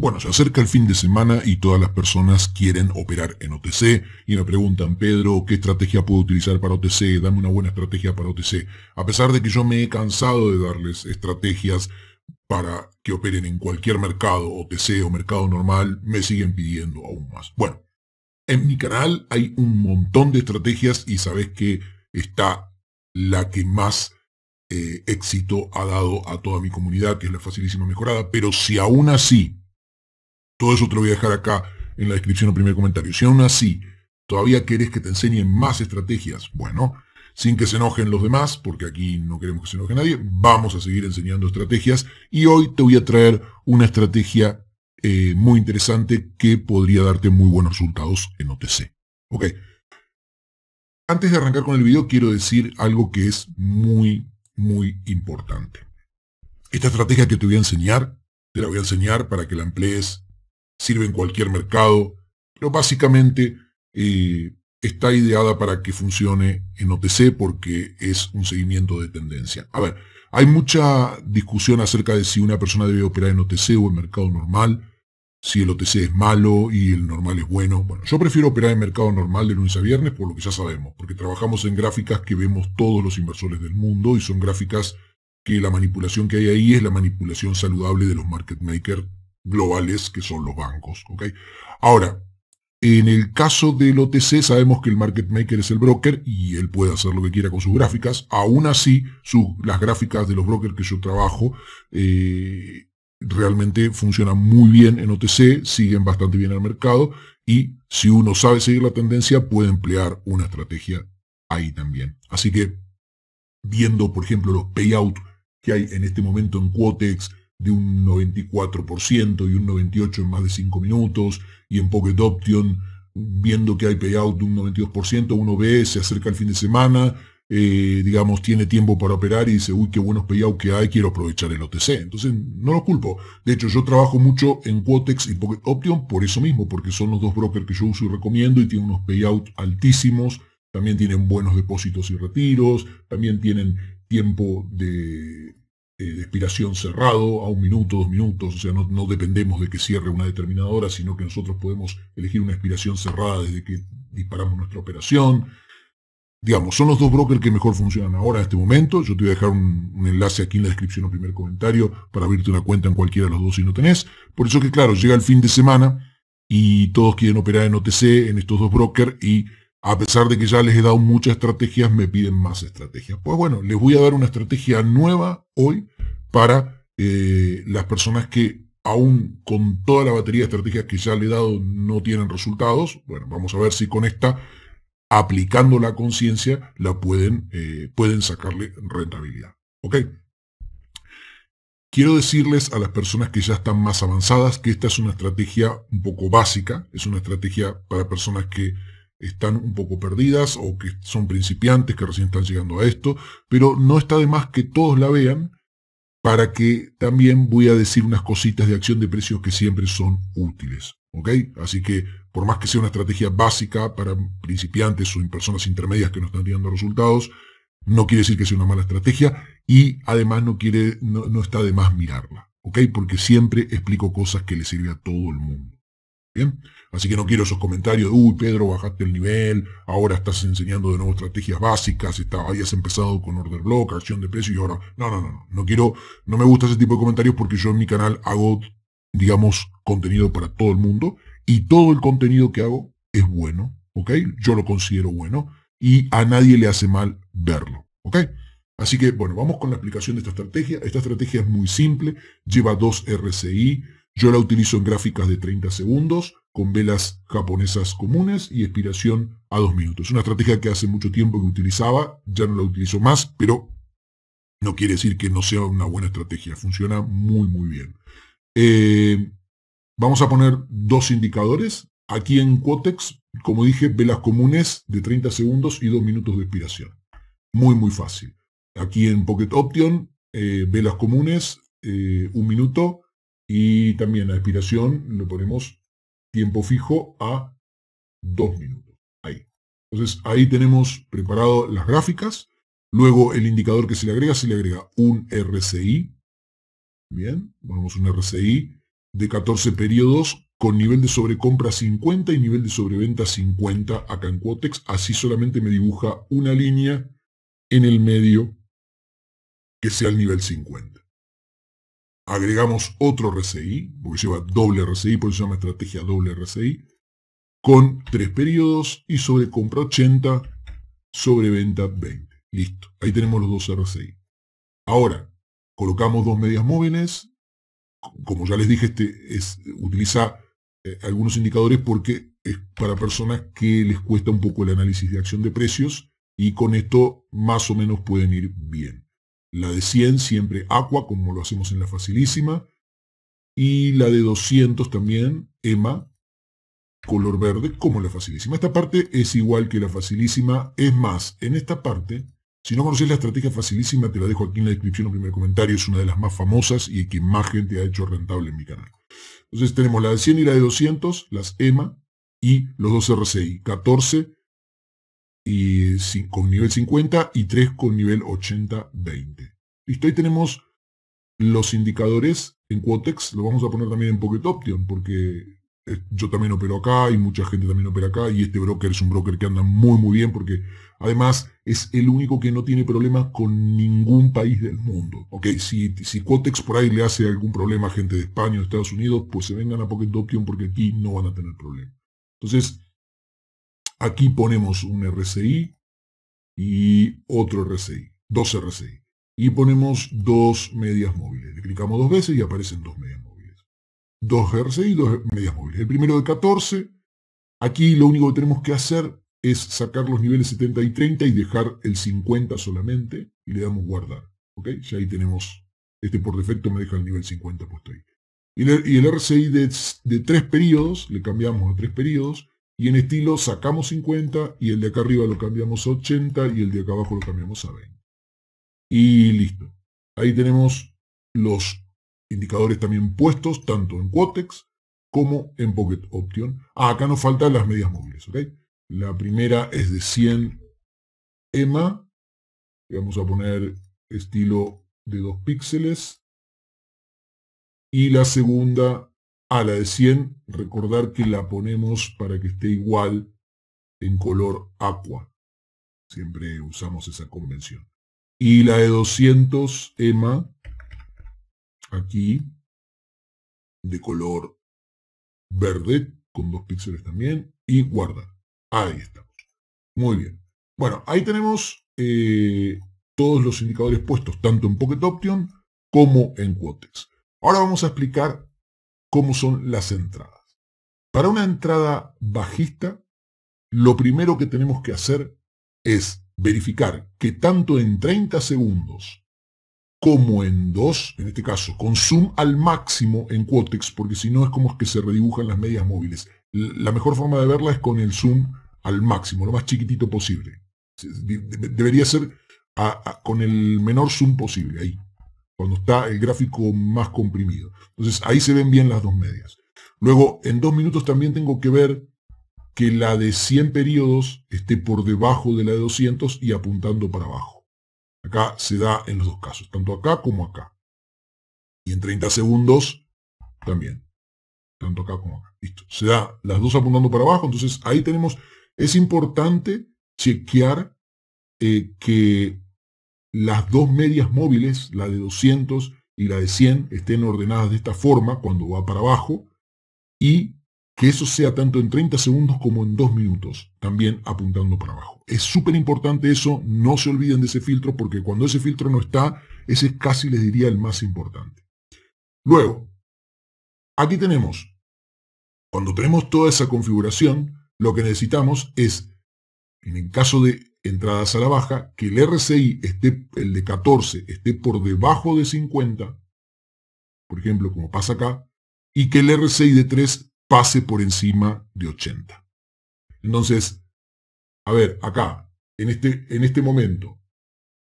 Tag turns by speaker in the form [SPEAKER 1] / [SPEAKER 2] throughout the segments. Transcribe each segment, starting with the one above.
[SPEAKER 1] Bueno, se acerca el fin de semana y todas las personas quieren operar en OTC y me preguntan, Pedro, ¿qué estrategia puedo utilizar para OTC? Dame una buena estrategia para OTC. A pesar de que yo me he cansado de darles estrategias para que operen en cualquier mercado, OTC o mercado normal, me siguen pidiendo aún más. Bueno, en mi canal hay un montón de estrategias y sabes que está la que más eh, éxito ha dado a toda mi comunidad, que es la facilísima mejorada, pero si aún así todo eso te lo voy a dejar acá en la descripción o primer comentario. Si aún así todavía querés que te enseñen más estrategias, bueno, sin que se enojen los demás, porque aquí no queremos que se enoje nadie, vamos a seguir enseñando estrategias y hoy te voy a traer una estrategia eh, muy interesante que podría darte muy buenos resultados en OTC. Ok. Antes de arrancar con el video quiero decir algo que es muy, muy importante. Esta estrategia que te voy a enseñar, te la voy a enseñar para que la emplees sirve en cualquier mercado, pero básicamente eh, está ideada para que funcione en OTC porque es un seguimiento de tendencia. A ver, hay mucha discusión acerca de si una persona debe operar en OTC o en mercado normal, si el OTC es malo y el normal es bueno. Bueno, yo prefiero operar en mercado normal de lunes a viernes por lo que ya sabemos, porque trabajamos en gráficas que vemos todos los inversores del mundo y son gráficas que la manipulación que hay ahí es la manipulación saludable de los market makers globales que son los bancos. Ahora, en el caso del OTC sabemos que el market maker es el broker y él puede hacer lo que quiera con sus gráficas. Aún así, las gráficas de los brokers que yo trabajo eh, realmente funcionan muy bien en OTC, siguen bastante bien al mercado y si uno sabe seguir la tendencia puede emplear una estrategia ahí también. Así que viendo por ejemplo los payouts que hay en este momento en Quotex, de un 94% y un 98% en más de 5 minutos, y en Pocket Option, viendo que hay payout de un 92%, uno ve, se acerca el fin de semana, eh, digamos, tiene tiempo para operar y dice, uy, qué buenos payout que hay, quiero aprovechar el OTC. Entonces, no lo culpo. De hecho, yo trabajo mucho en Quotex y Pocket Option por eso mismo, porque son los dos brokers que yo uso y recomiendo y tienen unos payout altísimos, también tienen buenos depósitos y retiros, también tienen tiempo de, eh, de expiración cerrado a un minuto, dos minutos, o sea, no, no, dependemos de que cierre una determinada hora, sino que nosotros podemos elegir una expiración cerrada desde que disparamos nuestra operación. Digamos, son los dos brokers que mejor funcionan ahora en este momento. Yo te voy a dejar un, enlace aquí en la descripción o primer comentario para abrirte una cuenta en cualquiera de los dos si no tenés. Por eso que, claro, llega el fin de semana y todos quieren operar en OTC, en estos dos brokers, y a pesar de que ya les he dado muchas estrategias, me piden más estrategias. Pues bueno, les voy a dar una estrategia nueva hoy para eh, las personas que aún con toda la batería de estrategias que ya le he dado no tienen resultados. Bueno, vamos a ver si con esta, aplicando la conciencia, la pueden, eh, pueden sacarle rentabilidad. ¿Ok? Quiero decirles a las personas que ya están más avanzadas que esta es una estrategia un poco básica, es una estrategia para personas que están un poco perdidas o que son principiantes que recién están llegando a esto, pero no está de más que todos la vean para que también voy a decir unas cositas de acción de precios que siempre son útiles. ¿ok? Así que por más que sea una estrategia básica para principiantes o en personas intermedias que no están viendo resultados, no quiere decir que sea una mala estrategia y además no, quiere, está de más mirarla. ¿ok? Porque siempre explico cosas que le sirven a todo el mundo. Bien, así que no quiero esos comentarios de, uy, Pedro, bajaste el nivel, ahora estás enseñando de nuevo estrategias básicas, habías empezado con order block, acción de precio y ahora, no, no, no, no, no quiero, no me gusta ese tipo de comentarios porque yo en mi canal hago, digamos, contenido para todo el mundo y todo el contenido que hago es bueno, ¿ok? Yo lo considero bueno y a nadie le hace mal verlo, ¿ok? Así que, bueno, vamos con la explicación de esta estrategia. Esta estrategia es muy simple, lleva dos RCI, yo la utilizo en gráficas de 30 segundos, con velas japonesas comunes y expiración a 2 minutos. Es Una estrategia que hace mucho tiempo que utilizaba, ya no la utilizo más, pero no quiere decir que no sea una buena estrategia. Funciona muy, muy bien. Eh, vamos a poner dos indicadores. Aquí en Quotex, como dije, velas comunes de 30 segundos y 2 minutos de expiración. Muy, muy fácil. Aquí en Pocket Option, eh, velas comunes, eh, un minuto y también la expiración le ponemos tiempo fijo a 2 minutos. Ahí. Entonces ahí tenemos preparado las gráficas. Luego el indicador que se le agrega, se le agrega un RCI. Bien, ponemos un RCI de 14 periodos con nivel de sobrecompra 50 y nivel de sobreventa 50 acá en Quotex. Así solamente me dibuja una línea en el medio que sea el nivel 50 agregamos otro RCI, porque lleva doble RCI, por eso se llama estrategia doble RCI, con tres periodos y sobre compra 80, sobre venta 20. Listo, ahí tenemos los dos RCI. Ahora, colocamos dos medias móviles. Como ya les dije, este es, utiliza eh, algunos indicadores porque es para personas que les cuesta un poco el análisis de acción de precios y con esto más o menos pueden ir bien. La de 100 siempre Aqua, como lo hacemos en la facilísima. Y la de 200 también, EMA, color verde, como la facilísima. Esta parte es igual que la facilísima. Es más, en esta parte, si no conoces la estrategia facilísima, te la dejo aquí en la descripción o primer comentario. Es una de las más famosas y que más gente ha hecho rentable en mi canal. Entonces tenemos la de 100 y la de 200, las EMA y los dos RCI. 14 con nivel 50 y 3 con nivel 80-20. Listo, ahí tenemos los indicadores en Quotex, lo vamos a poner también en Pocket Option, porque eh, yo también opero acá y mucha gente también opera acá y este broker es un broker que anda muy muy bien porque además es el único que no tiene problemas con ningún país del mundo. Ok, si, si por ahí le hace algún problema a gente de España o Estados Unidos, pues se vengan a Pocket Option porque aquí no van a tener problema. Entonces, Aquí ponemos un RSI y otro RSI, dos RSI. Y ponemos dos medias móviles. Le clicamos dos veces y aparecen dos medias móviles. Dos RSI y dos medias móviles. El primero de 14. Aquí lo único que tenemos que hacer es sacar los niveles 70 y 30 y dejar el 50 solamente. Y le damos guardar. ¿Ok? Ya ahí tenemos... Este por defecto me deja el nivel 50 puesto ahí. Y el, RSI de, de tres periodos, le cambiamos a tres periodos y en estilo sacamos 50 y el de acá arriba lo cambiamos a 80 y el de acá abajo lo cambiamos a 20. Y listo. Ahí tenemos los indicadores también puestos, tanto en Quotex como en Pocket Option. Ah, acá nos faltan las medias móviles, ¿ok? La primera es de 100 EMA. vamos a poner estilo de 2 píxeles. Y la segunda a la de 100, recordar que la ponemos para que esté igual en color aqua. Siempre usamos esa convención. Y la de 200, EMA, aquí, de color verde, con dos píxeles también, y guardar. Ahí estamos. Muy bien. Bueno, ahí tenemos eh, todos los indicadores puestos, tanto en Pocket Option como en Quotex. Ahora vamos a explicar cómo son las entradas. Para una entrada bajista, lo primero que tenemos que hacer es verificar que tanto en 30 segundos como en 2, en este caso, con zoom al máximo en Quotex, porque si no es como que se redibujan las medias móviles. La mejor forma de verla es con el zoom al máximo, lo más chiquitito posible. Debería ser con el menor zoom posible, ahí cuando está el gráfico más comprimido. Entonces ahí se ven bien las dos medias. Luego, en dos minutos también tengo que ver que la de 100 periodos esté por debajo de la de 200 y apuntando para abajo. Acá se da en los dos casos, tanto acá como acá. Y en 30 segundos también, tanto acá como acá. Listo, se da las dos apuntando para abajo, entonces ahí tenemos, es importante chequear eh, que las dos medias móviles, la de 200 y la de 100, estén ordenadas de esta forma cuando va para abajo y que eso sea tanto en 30 segundos como en 2 minutos, también apuntando para abajo. Es súper importante eso, no se olviden de ese filtro porque cuando ese filtro no está, ese es casi les diría el más importante. Luego, aquí tenemos, cuando tenemos toda esa configuración, lo que necesitamos es, en el caso de entradas a la baja, que el RCI, esté, el de 14, esté por debajo de 50, por ejemplo, como pasa acá, y que el RCI de 3 pase por encima de 80. Entonces, a ver, acá, en este, en este momento,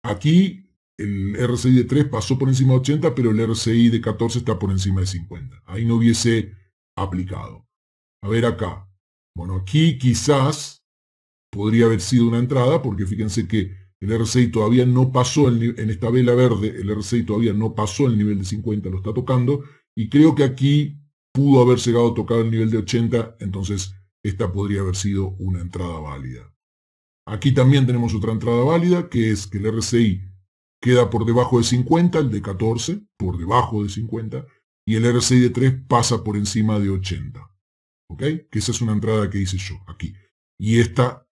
[SPEAKER 1] aquí el RCI de 3 pasó por encima de 80, pero el RCI de 14 está por encima de 50. Ahí no hubiese aplicado. A ver acá. Bueno, aquí quizás podría haber sido una entrada, porque fíjense que el RSI todavía no pasó, en esta vela verde, el RSI todavía no pasó el nivel de 50, lo está tocando, y creo que aquí pudo haber llegado a tocar el nivel de 80, entonces esta podría haber sido una entrada válida. Aquí también tenemos otra entrada válida, que es que el RSI queda por debajo de 50, el de 14, por debajo de 50, y el RSI de 3 pasa por encima de 80. ¿Ok? Que esa es una entrada que hice yo aquí. Y esta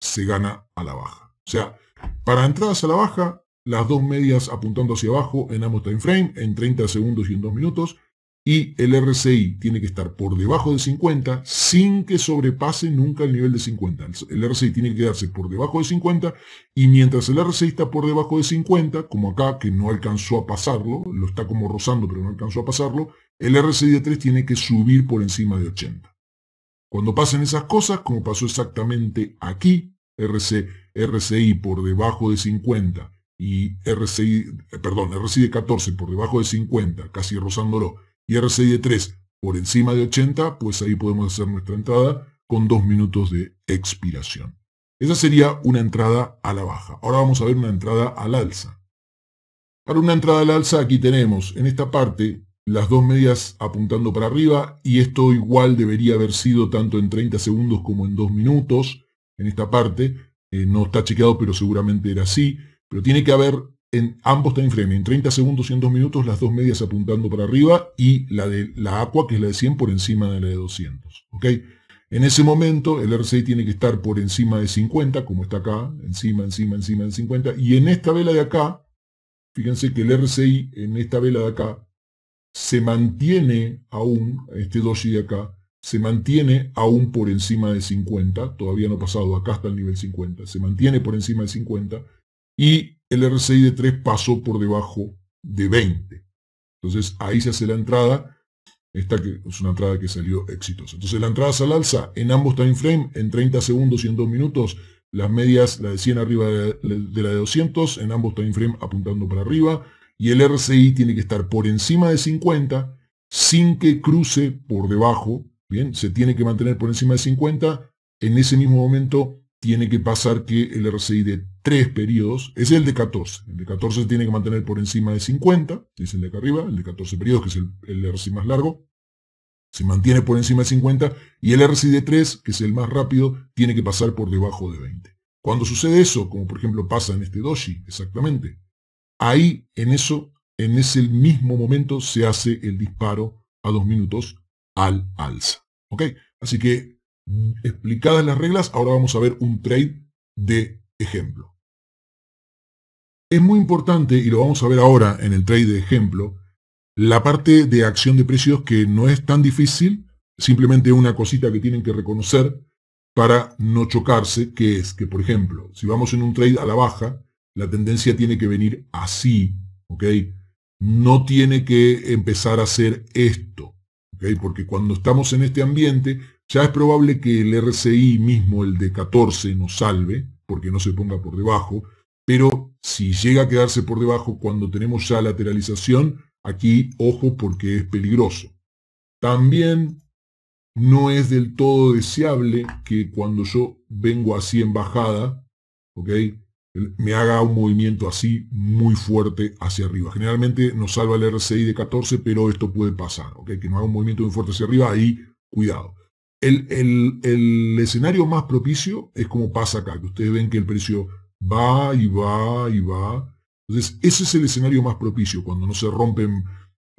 [SPEAKER 1] se gana a la baja. O sea, para entradas a la baja, las dos medias apuntando hacia abajo en ambos time frame, en 30 segundos y en 2 minutos, y el RSI tiene que estar por debajo de 50 sin que sobrepase nunca el nivel de 50. El RSI tiene que quedarse por debajo de 50 y mientras el RSI está por debajo de 50, como acá que no alcanzó a pasarlo, lo está como rozando pero no alcanzó a pasarlo, el RSI de 3 tiene que subir por encima de 80. Cuando pasen esas cosas, como pasó exactamente aquí, RC, RCI por debajo de 50 y RCI, eh, perdón, RCI de 14 por debajo de 50, casi rozándolo, y RCI de 3 por encima de 80, pues ahí podemos hacer nuestra entrada con dos minutos de expiración. Esa sería una entrada a la baja. Ahora vamos a ver una entrada al alza. Para una entrada al alza aquí tenemos en esta parte las dos medias apuntando para arriba y esto igual debería haber sido tanto en 30 segundos como en 2 minutos en esta parte. Eh, no está chequeado pero seguramente era así. Pero tiene que haber en ambos time frame, en 30 segundos y en 2 minutos, las dos medias apuntando para arriba y la de la Aqua, que es la de 100, por encima de la de 200. ¿okay? En ese momento el RCI tiene que estar por encima de 50, como está acá, encima, encima, encima de 50. Y en esta vela de acá, fíjense que el RCI en esta vela de acá se mantiene aún, este doji de acá, se mantiene aún por encima de 50, todavía no ha pasado, acá hasta el nivel 50, se mantiene por encima de 50, y el RSI de 3 pasó por debajo de 20. Entonces ahí se hace la entrada, esta que es una entrada que salió exitosa. Entonces la entrada es al alza en ambos time frame, en 30 segundos y en 2 minutos, las medias, la de 100 arriba de la de 200, en ambos time frame apuntando para arriba, y el RCI tiene que estar por encima de 50 sin que cruce por debajo, bien, se tiene que mantener por encima de 50, en ese mismo momento tiene que pasar que el RCI de 3 periodos, es el de 14, el de 14 se tiene que mantener por encima de 50, es el de acá arriba, el de 14 periodos, que es el, el RCI más largo, se mantiene por encima de 50, y el RCI de 3, que es el más rápido, tiene que pasar por debajo de 20. Cuando sucede eso, como por ejemplo pasa en este doji, exactamente, Ahí, en eso, en ese mismo momento se hace el disparo a dos minutos al alza. Así que, mm, explicadas las reglas, ahora vamos a ver un trade de ejemplo. Es muy importante, y lo vamos a ver ahora en el trade de ejemplo, la parte de acción de precios que no es tan difícil, simplemente una cosita que tienen que reconocer para no chocarse, que es que, por ejemplo, si vamos en un trade a la baja, la tendencia tiene que venir así, ¿ok? No tiene que empezar a hacer esto, ¿ok? Porque cuando estamos en este ambiente, ya es probable que el RCI mismo, el de 14, nos salve, porque no se ponga por debajo, pero si llega a quedarse por debajo cuando tenemos ya lateralización, aquí ojo porque es peligroso. También no es del todo deseable que cuando yo vengo así en bajada, ¿ok? me haga un movimiento así muy fuerte hacia arriba. Generalmente nos salva el RSI de 14, pero esto puede pasar, que no haga un movimiento muy fuerte hacia arriba, ahí cuidado. El, el, escenario más propicio es como pasa acá, que ustedes ven que el precio va y va y va. Entonces, ese es el escenario más propicio, cuando no se rompen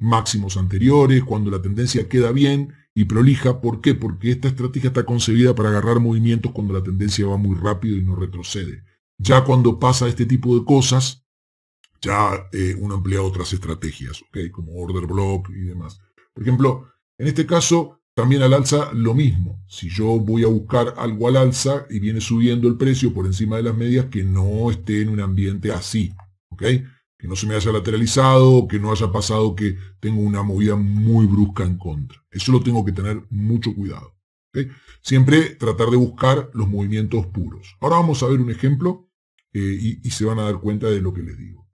[SPEAKER 1] máximos anteriores, cuando la tendencia queda bien y prolija. ¿Por qué? Porque esta estrategia está concebida para agarrar movimientos cuando la tendencia va muy rápido y no retrocede. Ya cuando pasa este tipo de cosas, ya eh, uno emplea otras estrategias, ¿ok? como order block y demás. Por ejemplo, en este caso, también al alza lo mismo. Si yo voy a buscar algo al alza y viene subiendo el precio por encima de las medias, que no esté en un ambiente así. Que no se me haya lateralizado, que no haya pasado que tengo una movida muy brusca en contra. Eso lo tengo que tener mucho cuidado. Siempre tratar de buscar los movimientos puros. Ahora vamos a ver un ejemplo eh, y, se van a dar cuenta de lo que les digo.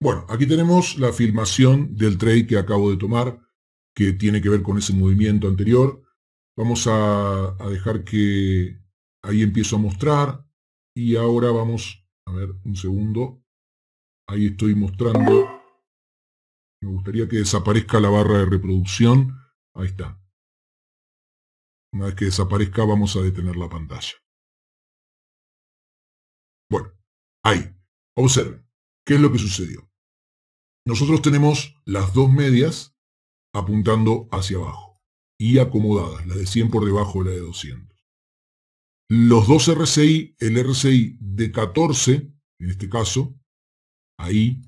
[SPEAKER 1] Bueno, aquí tenemos la filmación del trade que acabo de tomar, que tiene que ver con ese movimiento anterior. Vamos a, dejar que ahí empiezo a mostrar. Y ahora vamos, a ver, un segundo. Ahí estoy mostrando. Me gustaría que desaparezca la barra de reproducción. Ahí está. Una vez que desaparezca vamos a detener la pantalla. Bueno, ahí. Observen. ¿Qué es lo que sucedió? Nosotros tenemos las dos medias apuntando hacia abajo y acomodadas, la de 100 por debajo de la de 200. Los dos RCI, el RCI de 14, en este caso, ahí,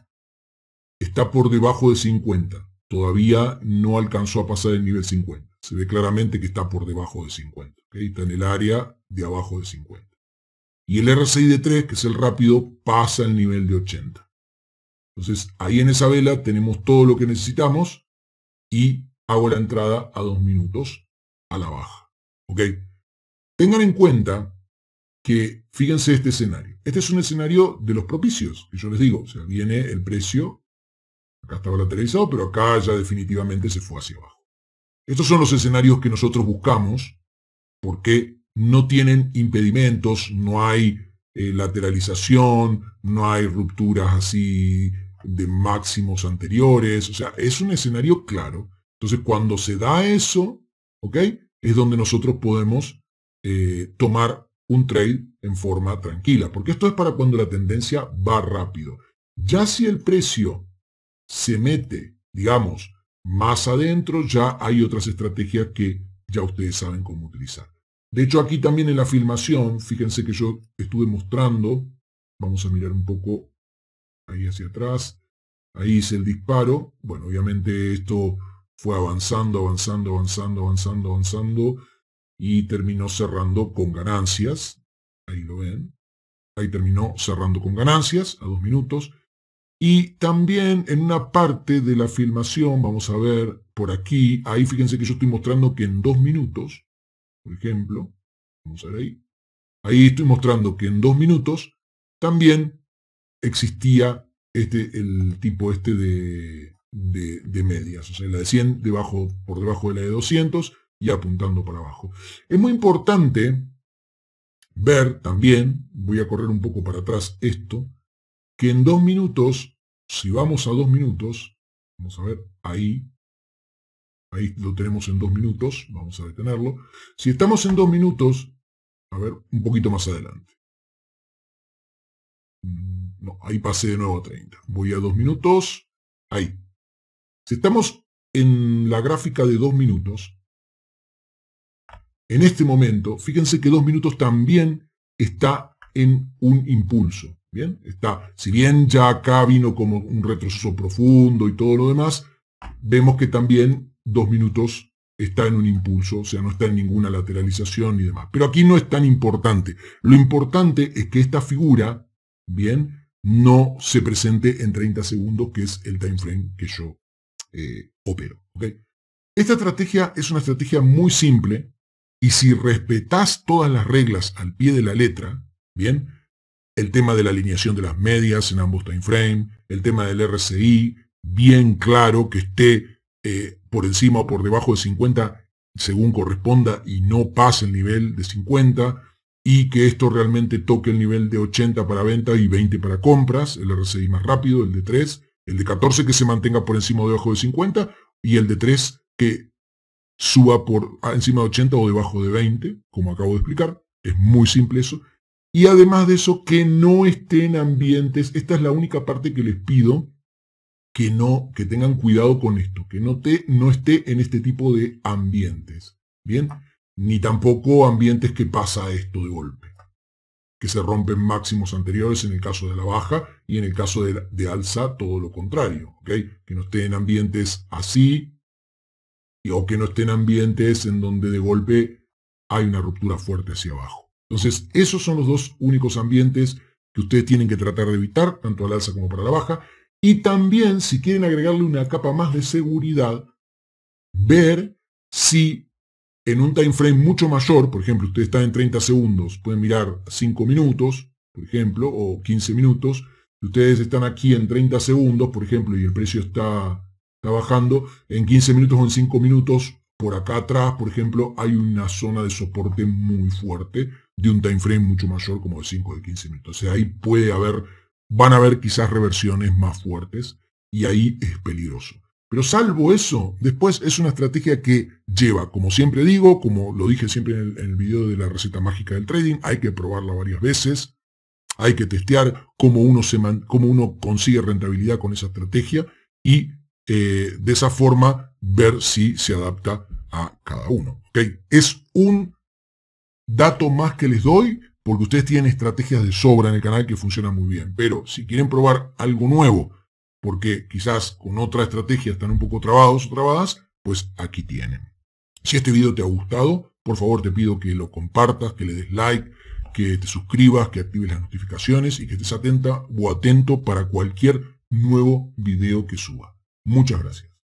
[SPEAKER 1] está por debajo de 50. Todavía no alcanzó a pasar el nivel 50. Se ve claramente que está por debajo de 50. Está en el área de abajo de 50. Y el RSI de 3, que es el rápido, pasa el nivel de 80. Entonces ahí en esa vela tenemos todo lo que necesitamos y hago la entrada a 2 minutos a la baja. ¿Ok? Tengan en cuenta que, fíjense este escenario. Este es un escenario de los propicios, que yo les digo. O sea, viene el precio, acá estaba lateralizado, pero acá ya definitivamente se fue hacia abajo. Estos son los escenarios que nosotros buscamos porque no tienen impedimentos, no hay eh, lateralización, no hay rupturas así de máximos anteriores, o sea, es un escenario claro. Entonces, cuando se da eso, Es donde nosotros podemos eh, tomar un trade en forma tranquila, porque esto es para cuando la tendencia va rápido. Ya si el precio se mete, digamos, más adentro, ya hay otras estrategias que ya ustedes saben cómo utilizar. De hecho, aquí también en la filmación, fíjense que yo estuve mostrando, vamos a mirar un poco ahí hacia atrás, ahí hice el disparo, bueno, obviamente esto fue avanzando, avanzando, avanzando, avanzando, avanzando, y terminó cerrando con ganancias, ahí lo ven, ahí terminó cerrando con ganancias a dos minutos, y también en una parte de la filmación, vamos a ver por aquí, ahí fíjense que yo estoy mostrando que en dos minutos, por ejemplo, vamos a ver ahí, ahí estoy mostrando que en dos minutos también existía este, el tipo este de, medias, o sea, la de 100 debajo, por debajo de la de 200 y apuntando para abajo. Es muy importante ver también, voy a correr un poco para atrás esto, que en dos minutos, si vamos a dos minutos, vamos a ver ahí, Ahí lo tenemos en dos minutos, vamos a detenerlo. Si estamos en dos minutos, a ver, un poquito más adelante. Mm, no, ahí pasé de nuevo a 30. Voy a dos minutos, ahí. Si estamos en la gráfica de dos minutos, en este momento, fíjense que dos minutos también está en un impulso. Bien, está, si bien ya acá vino como un retroceso profundo y todo lo demás, vemos que también dos minutos está en un impulso, o sea, no está en ninguna lateralización ni demás. Pero aquí no es tan importante. Lo importante es que esta figura, bien, no se presente en 30 segundos, que es el time frame que yo eh, opero. Esta estrategia es una estrategia muy simple y si respetás todas las reglas al pie de la letra, bien, el tema de la alineación de las medias en ambos time frame, el tema del RSI, bien claro que esté eh, por encima o por debajo de 50 según corresponda y no pase el nivel de 50 y que esto realmente toque el nivel de 80 para venta y 20 para compras, el RCI más rápido, el de 3, el de 14 que se mantenga por encima o debajo de 50 y el de 3 que suba por encima de 80 o debajo de 20, como acabo de explicar, es muy simple eso. Y además de eso, que no estén ambientes, esta es la única parte que les pido, que no, que tengan cuidado con esto, que no, no esté en este tipo de ambientes, ¿bien? Ni tampoco ambientes que pasa esto de golpe, que se rompen máximos anteriores en el caso de la baja y en el caso de, alza todo lo contrario, ¿ok? Que no esté en ambientes así o que no esté en ambientes en donde de golpe hay una ruptura fuerte hacia abajo. Entonces, esos son los dos únicos ambientes que ustedes tienen que tratar de evitar, tanto al alza como para la baja. Y también, si quieren agregarle una capa más de seguridad, ver si en un time frame mucho mayor, por ejemplo, ustedes están en 30 segundos, pueden mirar 5 minutos, por ejemplo, o 15 minutos. Si ustedes están aquí en 30 segundos, por ejemplo, y el precio está, está bajando, en 15 minutos o en 5 minutos, por acá atrás, por ejemplo, hay una zona de soporte muy fuerte de un time frame mucho mayor, como de 5 o de 15 minutos. O sea, ahí puede haber van a haber quizás reversiones más fuertes y ahí es peligroso. Pero salvo eso, después es una estrategia que lleva, como siempre digo, como lo dije siempre en el, video de la receta mágica del trading, hay que probarla varias veces, hay que testear cómo uno, se uno consigue rentabilidad con esa estrategia y eh, de esa forma ver si se adapta a cada uno. Es un dato más que les doy porque ustedes tienen estrategias de sobra en el canal que funcionan muy bien. Pero si quieren probar algo nuevo, porque quizás con otra estrategia están un poco trabados o trabadas, pues aquí tienen. Si este video te ha gustado, por favor te pido que lo compartas, que le des like, que te suscribas, que actives las notificaciones y que estés atenta o atento para cualquier nuevo video que suba. Muchas gracias.